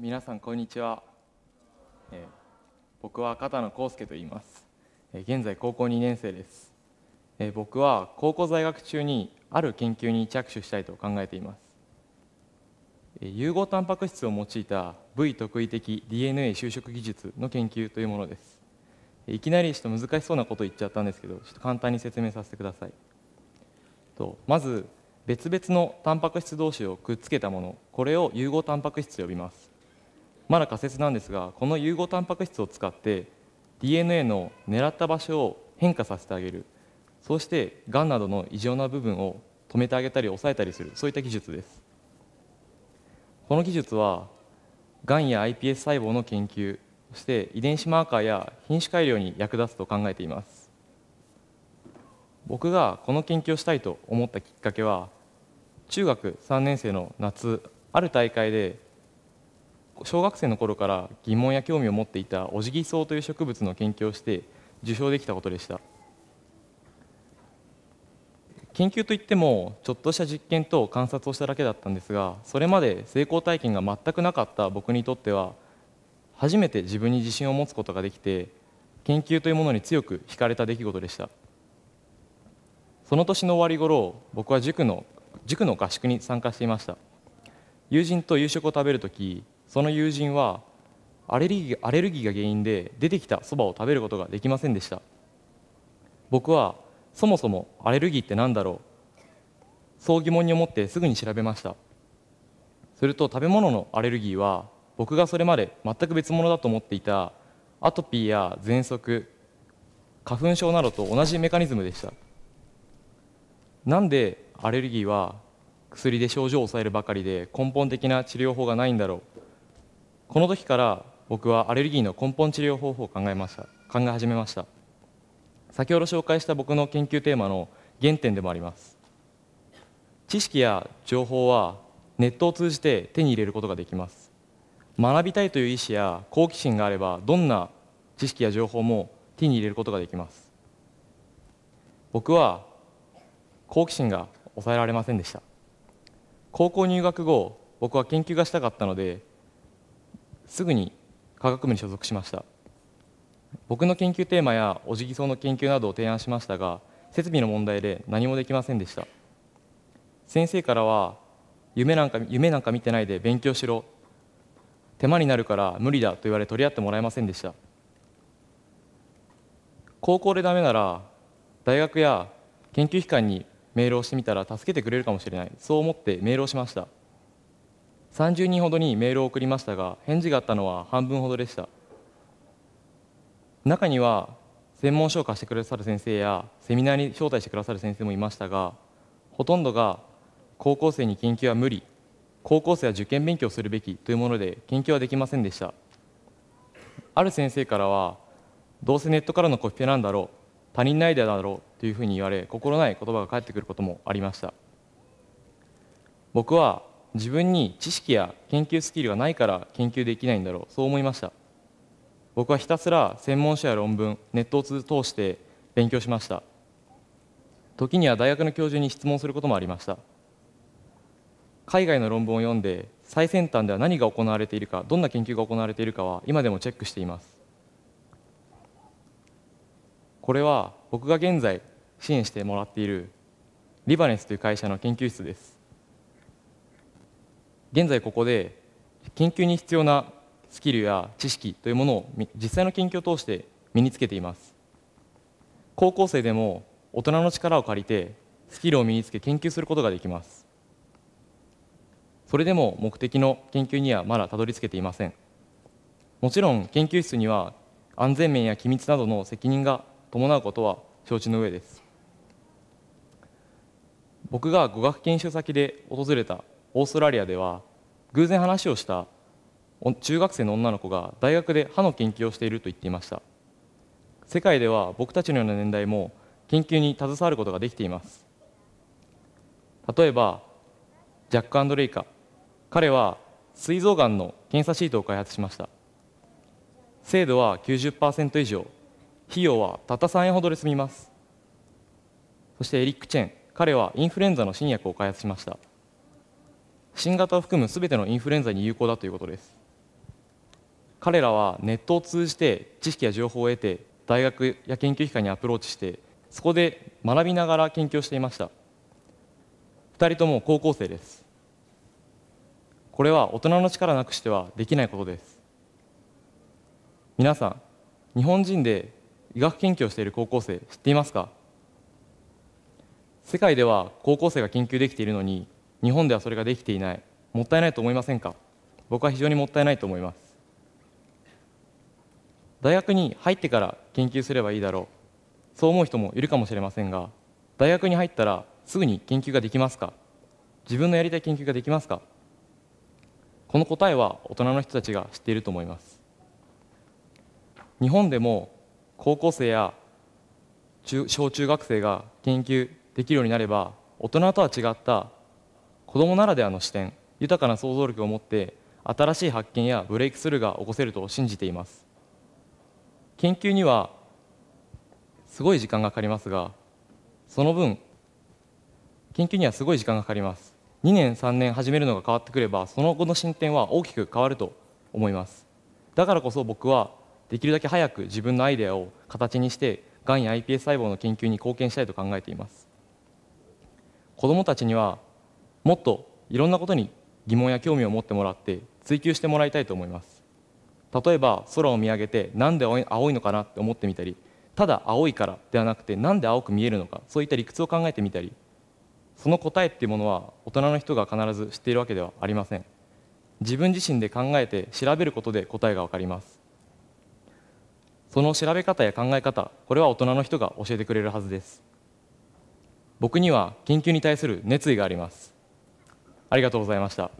皆さんこんにちは、えー、僕は片野康介と言います、えー、現在高校2年生です、えー、僕は高校在学中にある研究に着手したいと考えています、えー、融合タンパク質を用いた V 特異的 DNA 修飾技術の研究というものです、いきなりちょっと難しそうなこと言っちゃったんですけどちょっと簡単に説明させてくださいとまず別々のタンパク質同士をくっつけたものこれを融合タンパク質と呼びますまだ仮説なんですがこの融合タンパク質を使って DNA の狙った場所を変化させてあげるそうしてがんなどの異常な部分を止めてあげたり抑えたりするそういった技術ですこの技術はがんや iPS 細胞の研究そして遺伝子マーカーや品種改良に役立つと考えています僕がこの研究をしたいと思ったきっかけは中学3年生の夏ある大会で小学生の頃から疑問や興味を持っていたオジギソウという植物の研究をして受賞できたことでした研究といってもちょっとした実験と観察をしただけだったんですがそれまで成功体験が全くなかった僕にとっては初めて自分に自信を持つことができて研究というものに強く惹かれた出来事でしたその年の終わり頃僕は塾の塾の合宿に参加していました友人と夕食を食べる時その友人はアレルギーアレルギーが原因で出てきたそばを食べることができませんでした僕はそもそもアレルギーって何だろうそう疑問に思ってすぐに調べましたすると食べ物のアレルギーは僕がそれまで全く別物だと思っていたアトピーや喘息花粉症などと同じメカニズムでしたなんでアレルギーは薬で症状を抑えるばかりで根本的な治療法がないんだろうこの時から僕はアレルギーの根本治療方法を考えました考え始めました先ほど紹介した僕の研究テーマの原点でもあります知識や情報はネットを通じて手に入れることができます学びたいという意思や好奇心があればどんな知識や情報も手に入れることができます僕は好奇心が抑えられませんでした高校入学後僕は研究がしたかったのですぐに科学部に所属しました僕の研究テーマやおじぎ草の研究などを提案しましたが設備の問題で何もできませんでした先生からは夢なんか夢なんか見てないで勉強しろ手間になるから無理だと言われ取り合ってもらえませんでした高校でダメなら大学や研究機関にメールをしてみたら助けてくれるかもしれないそう思ってメールをしました30人ほどにメールを送りましたが返事があったのは半分ほどでした中には専門書を貸してくださる先生やセミナーに招待してくださる先生もいましたがほとんどが高校生に研究は無理高校生は受験勉強するべきというもので研究はできませんでしたある先生からはどうせネットからのコピペなんだろう他人のアイデアだろうというふうに言われ心ない言葉が返ってくることもありました僕は自分に知識や研究スキルがないから研究できないんだろうそう思いました僕はひたすら専門書や論文ネットを通して勉強しました時には大学の教授に質問することもありました海外の論文を読んで最先端では何が行われているかどんな研究が行われているかは今でもチェックしていますこれは僕が現在支援してもらっているリバネスという会社の研究室です現在ここで研究に必要なスキルや知識というものを実際の研究を通して身につけています高校生でも大人の力を借りてスキルを身につけ研究することができますそれでも目的の研究にはまだたどり着けていませんもちろん研究室には安全面や機密などの責任が伴うことは承知の上です僕が語学研修先で訪れたオーストラリアでは偶然話をした中学生の女の子が大学で歯の研究をしていると言っていました世界では僕たちのような年代も研究に携わることができています例えばジャック・アンドレイカ彼は膵臓がんの検査シートを開発しました精度は90%以上費用はたった3円ほどで済みますそしてエリック・チェン彼はインフルエンザの新薬を開発しました新型を含むすべてのインフルエンザに有効だということです彼らはネットを通じて知識や情報を得て大学や研究機関にアプローチしてそこで学びながら研究をしていました2人とも高校生ですこれは大人の力なくしてはできないことです皆さん日本人で医学研究をしている高校生知っていますか世界では高校生が研究できているのに日本ではそれができていないもったいないと思いませんか僕は非常にもったいないと思います大学に入ってから研究すればいいだろうそう思う人もいるかもしれませんが大学に入ったらすぐに研究ができますか自分のやりたい研究ができますかこの答えは大人の人たちが知っていると思います日本でも高校生や中小中学生が研究できるようになれば大人とは違った子どもならではの視点豊かな想像力を持って新しい発見やブレイクスルーが起こせると信じています研究にはすごい時間がかかりますがその分研究にはすごい時間がかかります2年3年始めるのが変わってくればその後の進展は大きく変わると思いますだからこそ僕はできるだけ早く自分のアイデアを形にしてがんや iPS 細胞の研究に貢献したいと考えています子どもたちにはもっといろんなことに疑問や興味を持ってもらって追求してもらいたいと思います例えば空を見上げて何で青いのかなって思ってみたりただ青いからではなくて何で青く見えるのかそういった理屈を考えてみたりその答えっていうものは大人の人が必ず知っているわけではありません自分自身で考えて調べることで答えが分かりますその調べ方や考え方これは大人の人が教えてくれるはずです僕には研究に対する熱意がありますありがとうございました。